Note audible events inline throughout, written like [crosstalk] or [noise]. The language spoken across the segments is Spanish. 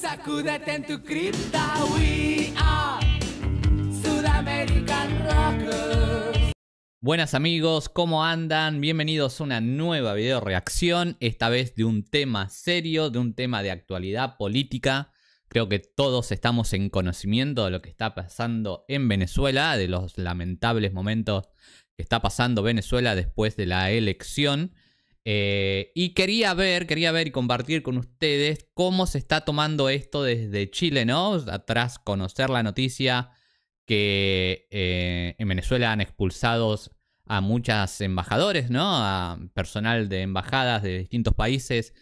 Sacúdete en tu cripta, we are Sudamerican Rockers. Buenas amigos, ¿cómo andan? Bienvenidos a una nueva video reacción, esta vez de un tema serio, de un tema de actualidad política. Creo que todos estamos en conocimiento de lo que está pasando en Venezuela, de los lamentables momentos que está pasando Venezuela después de la elección. Eh, y quería ver, quería ver y compartir con ustedes cómo se está tomando esto desde Chile, ¿no? Tras conocer la noticia que eh, en Venezuela han expulsado a muchas embajadores, ¿no? A personal de embajadas de distintos países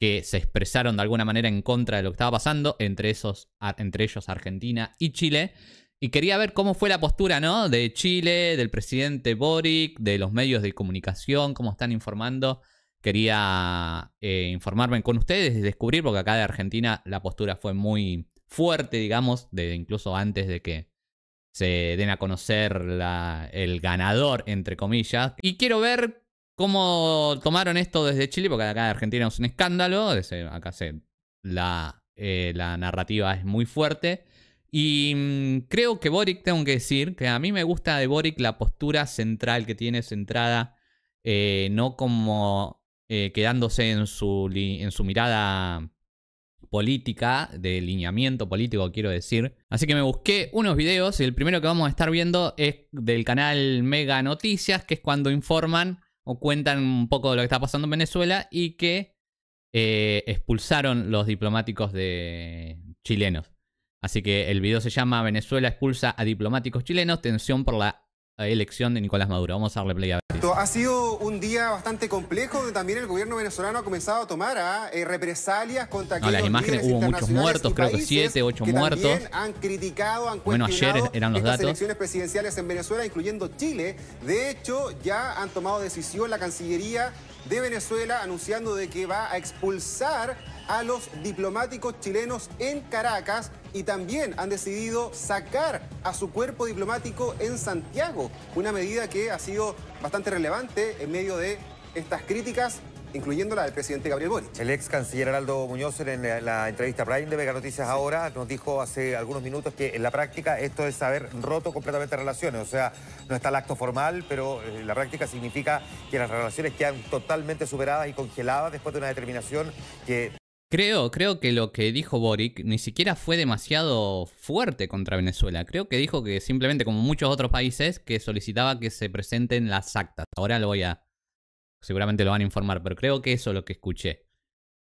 que se expresaron de alguna manera en contra de lo que estaba pasando, entre, esos, entre ellos Argentina y Chile. Y quería ver cómo fue la postura, ¿no? De Chile, del presidente Boric, de los medios de comunicación, cómo están informando quería eh, informarme con ustedes y descubrir, porque acá de Argentina la postura fue muy fuerte, digamos, incluso antes de que se den a conocer el ganador, entre comillas. Y quiero ver cómo tomaron esto desde Chile, porque acá de Argentina es un escándalo, acá eh, la, narrativa es muy fuerte. Y mm, creo que Boric, tengo que decir, que a mí me gusta de Boric la postura central que tiene centrada, eh, no como eh, quedándose en su, en su mirada política, de lineamiento político, quiero decir. Así que me busqué unos videos y el primero que vamos a estar viendo es del canal Mega Noticias, que es cuando informan o cuentan un poco de lo que está pasando en Venezuela y que eh, expulsaron los diplomáticos de chilenos. Así que el video se llama Venezuela expulsa a diplomáticos chilenos, tensión por la elección de Nicolás Maduro. Vamos a darle play a ver. Ha sido un día bastante complejo donde también el gobierno venezolano ha comenzado a tomar ah, eh, represalias contra no, las imágenes hubo muchos muertos, creo que siete, ocho muertos. Han criticado, bueno, ayer eran los datos. Las elecciones presidenciales en Venezuela, incluyendo Chile, de hecho ya han tomado decisión la Cancillería de Venezuela anunciando de que va a expulsar a los diplomáticos chilenos en Caracas y también han decidido sacar a su cuerpo diplomático en Santiago, una medida que ha sido bastante relevante en medio de estas críticas incluyendo la del presidente Gabriel Boric. El ex canciller Araldo Muñoz en la, entrevista Prime de Vega Noticias ahora nos dijo hace algunos minutos que en la práctica esto es haber roto completamente relaciones, o sea, no está el acto formal, pero en eh, la práctica significa que las relaciones quedan totalmente superadas y congeladas después de una determinación que... Creo, creo que lo que dijo Boric ni siquiera fue demasiado fuerte contra Venezuela. Creo que dijo que simplemente, como muchos otros países, que solicitaba que se presenten las actas. Ahora lo voy a... Seguramente lo van a informar, pero creo que eso es lo que escuché.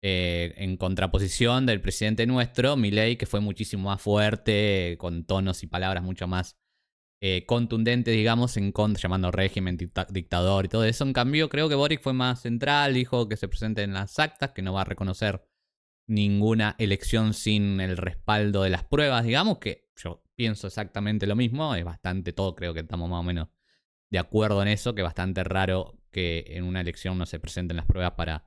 Eh, en contraposición del presidente nuestro, Milei, que fue muchísimo más fuerte, con tonos y palabras mucho más eh, contundentes, digamos, en contra, llamando régimen, dictador y todo eso. En cambio, creo que Boric fue más central, dijo que se presenten las actas, que no va a reconocer ninguna elección sin el respaldo de las pruebas, digamos, que yo pienso exactamente lo mismo, es bastante todo, creo que estamos más o menos de acuerdo en eso, que es bastante raro que en una elección no se presenten las pruebas para,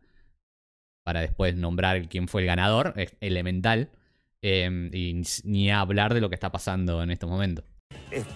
para después nombrar quién fue el ganador, es elemental, eh, y ni hablar de lo que está pasando en estos momentos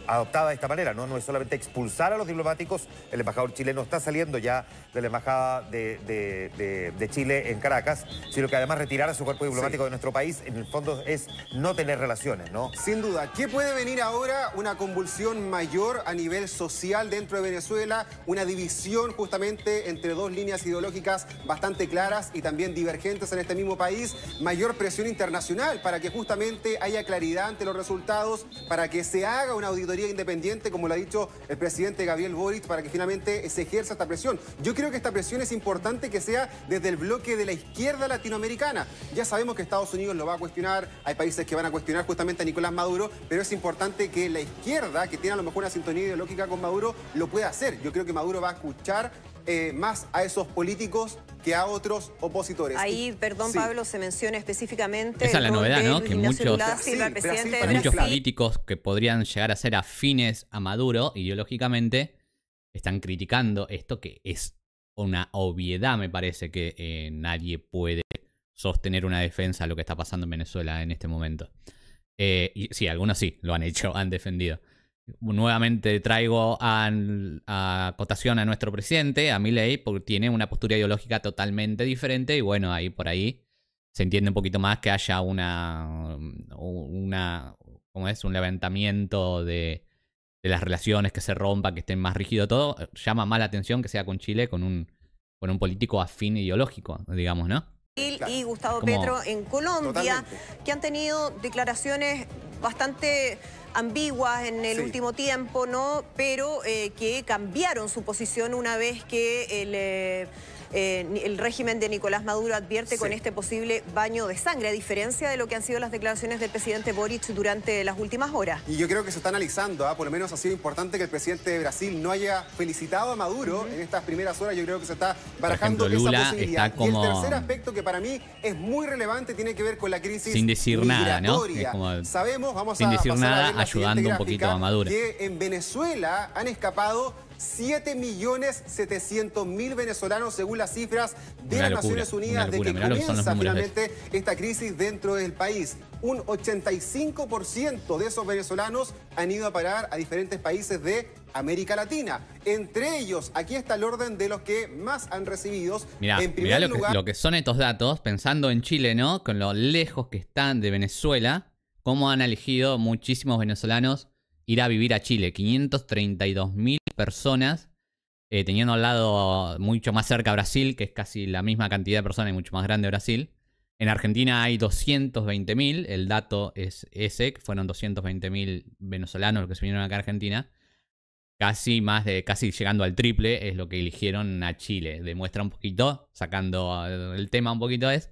adoptada de esta manera, ¿no? No es solamente expulsar a los diplomáticos, el embajador chileno está saliendo ya de la embajada de, Chile en Caracas, sino que además retirar a su cuerpo diplomático de nuestro país, en el fondo es no tener relaciones, ¿no? Sin duda. ¿Qué puede venir ahora? Una convulsión mayor a nivel social dentro de Venezuela, una división justamente entre dos líneas ideológicas bastante claras y también divergentes en este mismo país, mayor presión internacional para que justamente haya claridad ante los resultados, para que se haga una auditoría independiente, como lo ha dicho el presidente Gabriel Boric, para que finalmente se ejerza esta presión. Yo creo que esta presión es importante que sea desde el bloque de la izquierda latinoamericana. Ya sabemos que Estados Unidos lo va a cuestionar, hay países que van a cuestionar justamente a Nicolás Maduro, pero es importante que la izquierda, que tiene a lo mejor una sintonía ideológica con Maduro, lo pueda hacer. Yo creo que Maduro va a escuchar eh, más a esos políticos que a otros opositores. Ahí, perdón, Pablo, se menciona específicamente... Esa es la novedad, ¿no? Que muchos, políticos que podrían llegar a ser afines a Maduro ideológicamente están criticando esto que es una obviedad, me parece, que eh, nadie puede sostener una defensa a lo que está pasando en Venezuela en este momento. Eh, y sí, algunos sí lo han hecho, [laughs] han defendido nuevamente traigo a, a cotación a nuestro presidente, a ley, porque tiene una postura ideológica totalmente diferente y bueno, ahí por ahí se entiende un poquito más que haya una, una ¿cómo es? Un levantamiento de, las relaciones, que se rompa, que estén más rígido todo, llama más la atención que sea con Chile, con un, con un político afín ideológico, digamos, ¿no? y Gustavo Petro en Colombia, que han tenido declaraciones bastante ambiguas en el último tiempo, ¿no? Pero eh, que cambiaron su posición una vez que el... Eh, eh, el régimen de Nicolás Maduro advierte con este posible baño de sangre, a diferencia de lo que han sido las declaraciones del presidente Boric durante las últimas horas. Y yo creo que se está analizando, ¿ah? por lo menos ha sido importante que el presidente de Brasil no haya felicitado a Maduro en estas primeras horas. Yo creo que se está barajando esa posibilidad. Y el tercer aspecto que para mí es muy relevante tiene que ver con la crisis Sin decir nada, ¿no? Sabemos, sin decir nada, ayudando un poquito a Maduro. Que en Venezuela han escapado 7.700.000 venezolanos, según las cifras de las Naciones Unidas, de que comienza finalmente esta crisis dentro del país. Un 85% de esos venezolanos han ido a parar a diferentes países de América Latina. Entre ellos, aquí está el orden de los que más han recibido. en primer lo, lugar... que, lo que son estos datos, pensando en Chile, ¿no? Con lo lejos que están de Venezuela, cómo han elegido muchísimos venezolanos ir a vivir a Chile. 532.000. mil personas, eh, teniendo al lado mucho más cerca Brasil, que es casi la misma cantidad de personas y mucho más grande Brasil. En Argentina hay 220.000, el dato es ese, que fueron 220.000 venezolanos los que se vinieron acá a Argentina. Casi más de, casi llegando al triple es lo que eligieron a Chile. Demuestra un poquito, sacando eh, el tema un poquito, es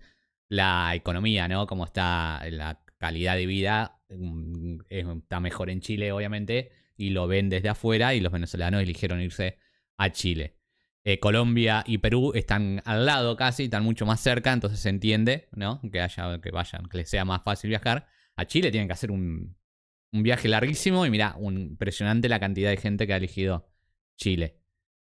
la economía, ¿no? Cómo está la calidad de vida. Mm, está mejor en Chile, obviamente, y lo ven desde afuera y los venezolanos eligieron irse a Chile. Eh, Colombia y Perú están al lado casi, están mucho más cerca, entonces se entiende, ¿no? Que, haya, que vayan, que les sea más fácil viajar. A Chile tienen que hacer un, viaje larguísimo y mira, un, impresionante la cantidad de gente que ha elegido Chile.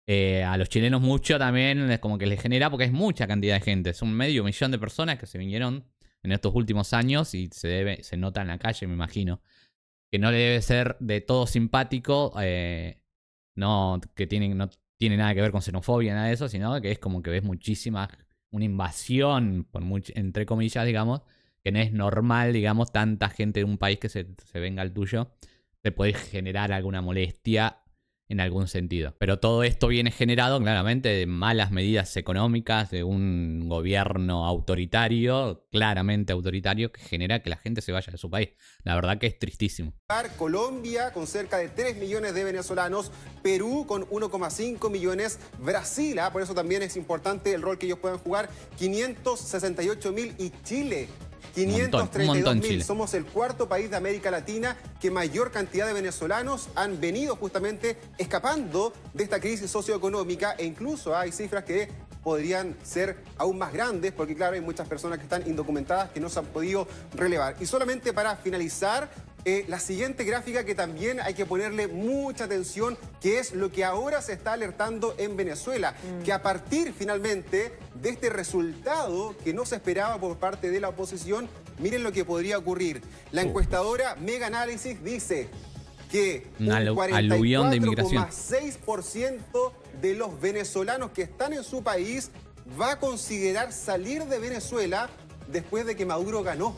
Eh, a los chilenos mucho también es como que les genera porque es mucha cantidad de gente, Son medio millón de personas que se vinieron en estos últimos años y se, debe, se nota en la calle, me imagino, que no le debe ser de todo simpático, eh, no, que no tiene nada que ver con xenofobia, nada de eso, sino que es como que ves muchísima, una invasión, por entre comillas, digamos, que no es normal, digamos, tanta gente de un país que se, se venga al tuyo, te puede generar alguna molestia en algún sentido. Pero todo esto viene generado claramente de malas medidas económicas, de un gobierno autoritario, claramente autoritario, que genera que la gente se vaya de su país. La verdad que es tristísimo. Colombia con cerca de 3 millones de venezolanos, Perú con 1,5 millones, Brasil, ah, por eso también es importante el rol que ellos puedan jugar, 568 mil y Chile 532 Somos el cuarto país de América Latina que mayor cantidad de venezolanos han venido justamente escapando de esta crisis socioeconómica e incluso hay cifras que podrían ser aún más grandes, porque claro, hay muchas personas que están indocumentadas que no se han podido relevar. Y solamente para finalizar, eh, la siguiente gráfica que también hay que ponerle mucha atención, que es lo que ahora se está alertando en Venezuela, mm. que a partir finalmente de este resultado que no se esperaba por parte de la oposición, miren lo que podría ocurrir. La oh. encuestadora Mega Análisis dice que un 44,6% de los venezolanos que están en su país va a considerar salir de Venezuela después de que Maduro ganó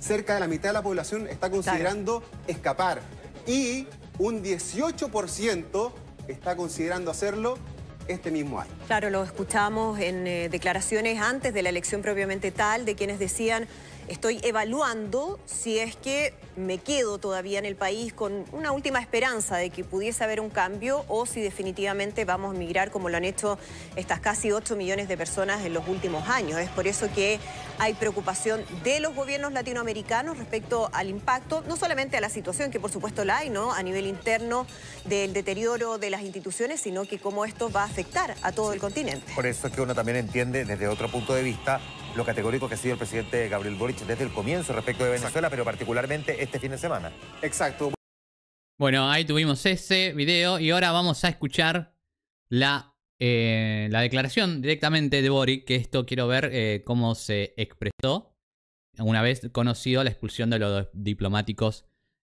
cerca de la mitad de la población está considerando escapar y un 18% está considerando hacerlo este mismo año. Claro, lo escuchamos en eh, declaraciones antes de la elección propiamente tal, de quienes decían, estoy evaluando si es que me quedo todavía en el país con una última esperanza de que pudiese haber un cambio o si definitivamente vamos a migrar como lo han hecho estas casi 8 millones de personas en los últimos años. Es por eso que hay preocupación de los gobiernos latinoamericanos respecto al impacto, no solamente a la situación, que por supuesto la hay, ¿no? A nivel interno del deterioro de las instituciones, sino que cómo esto va a afectar a todo el continente. Por eso es que uno también entiende desde otro punto de vista lo categórico que ha sido el presidente Gabriel Boric desde el comienzo respecto de Venezuela, pero particularmente este fin de semana. Exacto. Bueno, ahí tuvimos ese video y ahora vamos a escuchar la, eh, la declaración directamente de Boric, que esto quiero ver eh, cómo se expresó una vez conocido la expulsión de los diplomáticos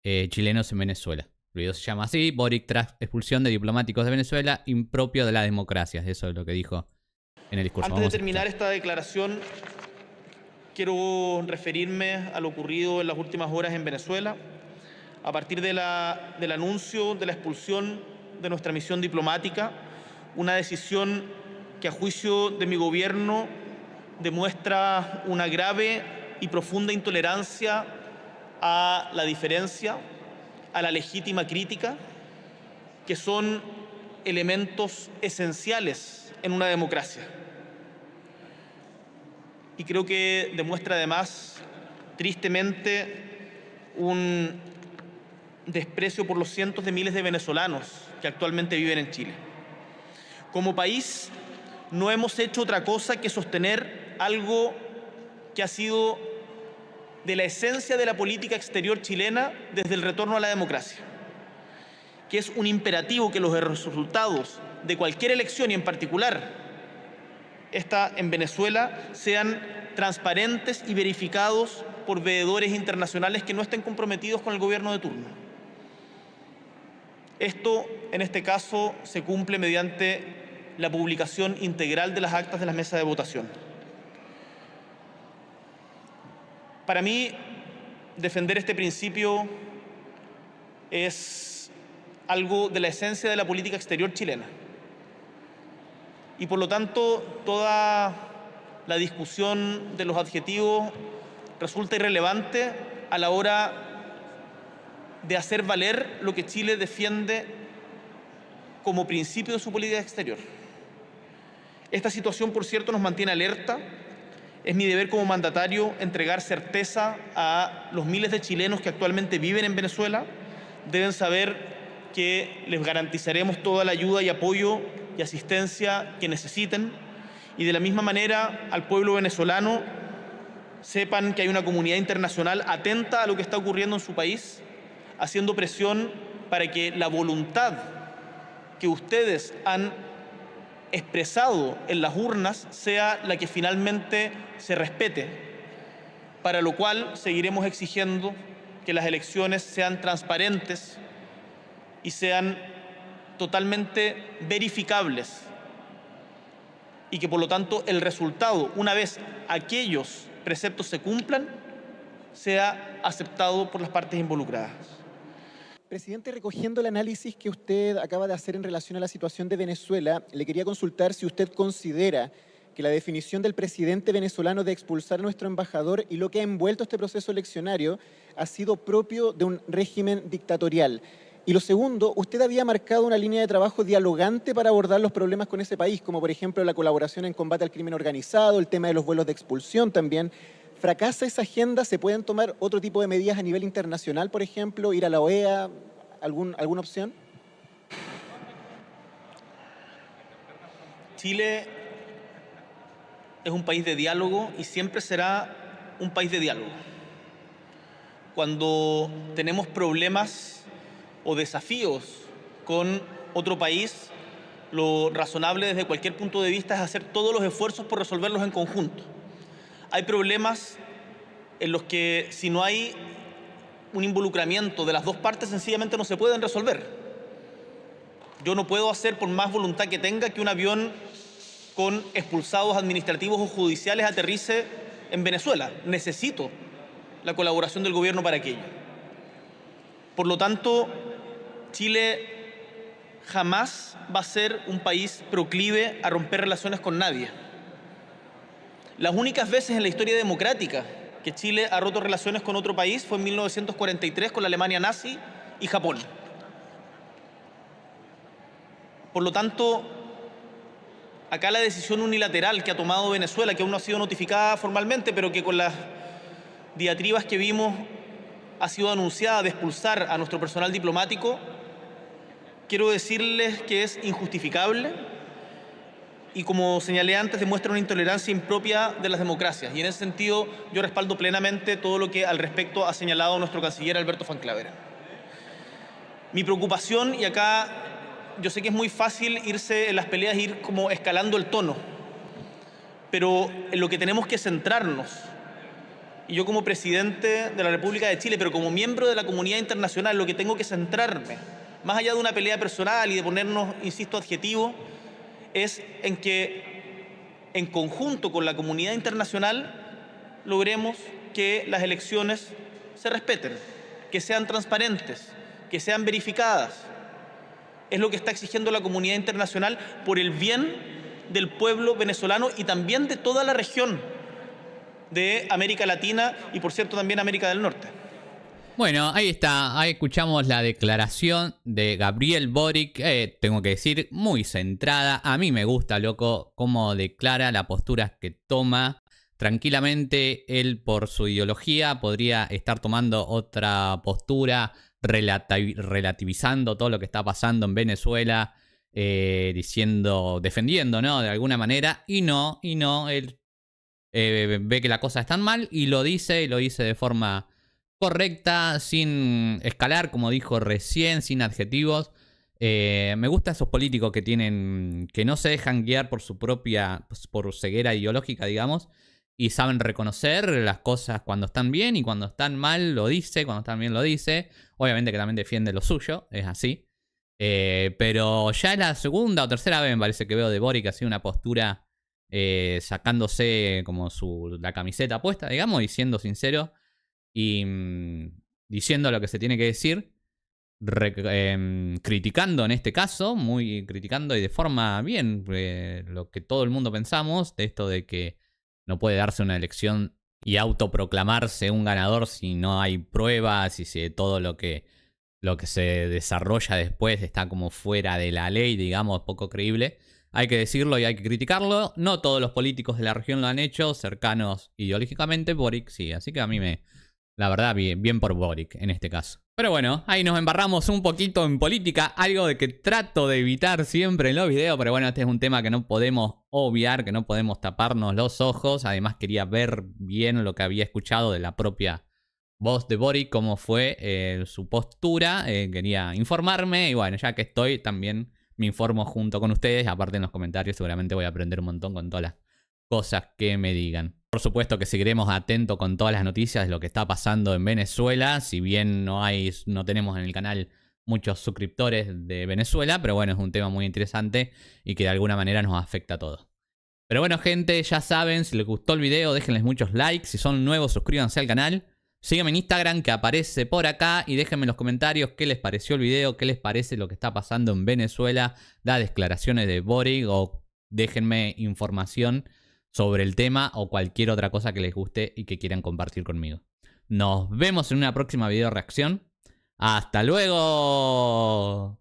eh, chilenos en Venezuela. El video se llama así, Boric tras expulsión de diplomáticos de Venezuela, impropio de la democracia. Eso es lo que dijo en el discurso. Antes de terminar esta declaración, quiero referirme a lo ocurrido en las últimas horas en Venezuela, a partir del anuncio de la expulsión de nuestra misión diplomática, una decisión que a juicio de mi gobierno demuestra una grave y profunda intolerancia a la diferencia, a la legítima crítica, que son elementos esenciales en una democracia y creo que demuestra además, tristemente, un desprecio por los cientos de miles de venezolanos que actualmente viven en Chile. Como país no hemos hecho otra cosa que sostener algo que ha sido de la esencia de la política exterior chilena desde el retorno a la democracia, que es un imperativo que los resultados de cualquier elección y en particular esta, en Venezuela sean transparentes y verificados por veedores internacionales que no estén comprometidos con el gobierno de turno. Esto, en este caso, se cumple mediante la publicación integral de las actas de las mesas de votación. Para mí, defender este principio es algo de la esencia de la política exterior chilena y por lo tanto toda la discusión de los adjetivos resulta irrelevante a la hora de hacer valer lo que Chile defiende como principio de su política exterior. Esta situación, por cierto, nos mantiene alerta. Es mi deber como mandatario entregar certeza a los miles de chilenos que actualmente viven en Venezuela. Deben saber que les garantizaremos toda la ayuda y apoyo y asistencia que necesiten y de la misma manera al pueblo venezolano sepan que hay una comunidad internacional atenta a lo que está ocurriendo en su país, haciendo presión para que la voluntad que ustedes han expresado en las urnas sea la que finalmente se respete, para lo cual seguiremos exigiendo que las elecciones sean transparentes y sean totalmente verificables y que por lo tanto el resultado, una vez aquellos preceptos se cumplan, sea aceptado por las partes involucradas. Presidente, recogiendo el análisis que usted acaba de hacer en relación a la situación de Venezuela, le quería consultar si usted considera que la definición del presidente venezolano de expulsar a nuestro embajador y lo que ha envuelto este proceso eleccionario ha sido propio de un régimen dictatorial. Y lo segundo, usted había marcado una línea de trabajo dialogante para abordar los problemas con ese país, como por ejemplo la colaboración en combate al crimen organizado, el tema de los vuelos de expulsión también. ¿Fracasa esa agenda? ¿Se pueden tomar otro tipo de medidas a nivel internacional, por ejemplo? ¿Ir a la OEA? ¿Alguna opción? Chile es un país de diálogo y siempre será un país de diálogo. Cuando tenemos problemas o desafíos con otro país, lo razonable desde cualquier punto de vista es hacer todos los esfuerzos por resolverlos en conjunto. Hay problemas en los que si no hay un involucramiento de las dos partes sencillamente no se pueden resolver. Yo no puedo hacer por más voluntad que tenga que un avión con expulsados administrativos o judiciales aterrice en Venezuela. Necesito la colaboración del gobierno para aquello. Por lo tanto, Chile jamás va a ser un país proclive a romper relaciones con nadie. Las únicas veces en la historia democrática que Chile ha roto relaciones con otro país fue en 1943 con la Alemania nazi y Japón. Por lo tanto, acá la decisión unilateral que ha tomado Venezuela, que aún no ha sido notificada formalmente, pero que con las diatribas que vimos ha sido anunciada de expulsar a nuestro personal diplomático, quiero decirles que es injustificable y como señalé antes demuestra una intolerancia impropia de las democracias y en ese sentido yo respaldo plenamente todo lo que al respecto ha señalado nuestro canciller Alberto Fanclavera. Mi preocupación y acá yo sé que es muy fácil irse en las peleas ir como escalando el tono, pero en lo que tenemos que centrarnos y yo como presidente de la República de Chile, pero como miembro de la comunidad internacional, lo que tengo que centrarme más allá de una pelea personal y de ponernos, insisto, adjetivo, es en que en conjunto con la comunidad internacional logremos que las elecciones se respeten, que sean transparentes, que sean verificadas. Es lo que está exigiendo la comunidad internacional por el bien del pueblo venezolano y también de toda la región de América Latina y, por cierto, también América del Norte. Bueno, ahí está, ahí escuchamos la declaración de Gabriel Boric, eh, tengo que decir, muy centrada, a mí me gusta, loco, cómo declara la postura que toma. Tranquilamente él por su ideología podría estar tomando otra postura, relativizando todo lo que está pasando en Venezuela, eh, diciendo, defendiendo, ¿no? De alguna manera, y no, y no, él eh, ve que la cosa están mal y lo dice, y lo dice de forma correcta, sin escalar, como dijo recién, sin adjetivos. Eh, me gusta esos políticos que tienen. que no se dejan guiar por su propia. Pues, por ceguera ideológica, digamos. Y saben reconocer las cosas cuando están bien y cuando están mal lo dice, cuando están bien lo dice. Obviamente que también defiende lo suyo, es así. Eh, pero ya es la segunda o tercera vez me parece que veo de ha sido una postura eh, sacándose como su, la camiseta puesta, digamos, y siendo sincero, y mm, diciendo lo que se tiene que decir, em, criticando en este caso, muy criticando y de forma bien eh, lo que todo el mundo pensamos, de esto de que no puede darse una elección y autoproclamarse un ganador si no hay pruebas y si todo lo que, lo que se desarrolla después está como fuera de la ley, digamos, poco creíble. Hay que decirlo y hay que criticarlo. No todos los políticos de la región lo han hecho, cercanos ideológicamente, Boric sí. Así que a mí me, la verdad, bien, bien por Boric en este caso. Pero bueno, ahí nos embarramos un poquito en política, algo de que trato de evitar siempre en los videos, pero bueno, este es un tema que no podemos obviar, que no podemos taparnos los ojos. Además, quería ver bien lo que había escuchado de la propia voz de Boric, cómo fue eh, su postura. Eh, quería informarme y bueno, ya que estoy, también me informo junto con ustedes. Aparte en los comentarios seguramente voy a aprender un montón con todas las cosas que me digan. Por supuesto que seguiremos atentos con todas las noticias de lo que está pasando en Venezuela. Si bien no hay, no tenemos en el canal muchos suscriptores de Venezuela, pero bueno, es un tema muy interesante y que de alguna manera nos afecta a todos. Pero bueno, gente, ya saben, si les gustó el video, déjenles muchos likes. Si son nuevos, suscríbanse al canal. Síganme en Instagram que aparece por acá y déjenme en los comentarios qué les pareció el video, qué les parece lo que está pasando en Venezuela, Da declaraciones de Boric o déjenme información sobre el tema o cualquier otra cosa que les guste y que quieran compartir conmigo. Nos vemos en una próxima video reacción. ¡Hasta luego!